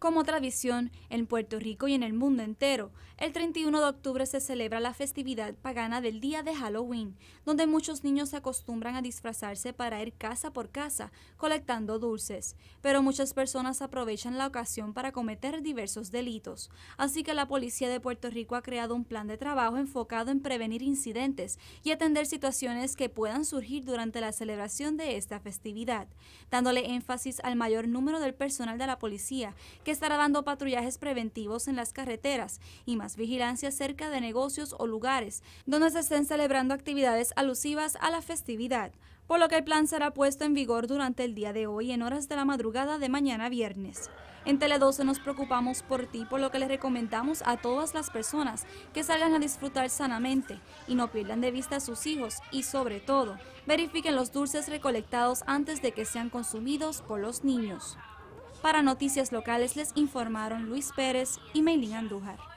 Como tradición, en Puerto Rico y en el mundo entero, el 31 de octubre se celebra la festividad pagana del día de Halloween, donde muchos niños se acostumbran a disfrazarse para ir casa por casa colectando dulces, pero muchas personas aprovechan la ocasión para cometer diversos delitos. Así que la Policía de Puerto Rico ha creado un plan de trabajo enfocado en prevenir incidentes y atender situaciones que puedan surgir durante la celebración de esta festividad, dándole énfasis al mayor número del personal de la policía estará dando patrullajes preventivos en las carreteras y más vigilancia cerca de negocios o lugares donde se estén celebrando actividades alusivas a la festividad, por lo que el plan será puesto en vigor durante el día de hoy en horas de la madrugada de mañana viernes. En Tele 12 nos preocupamos por ti, por lo que le recomendamos a todas las personas que salgan a disfrutar sanamente y no pierdan de vista a sus hijos y sobre todo, verifiquen los dulces recolectados antes de que sean consumidos por los niños. Para Noticias Locales les informaron Luis Pérez y Meilín Andújar.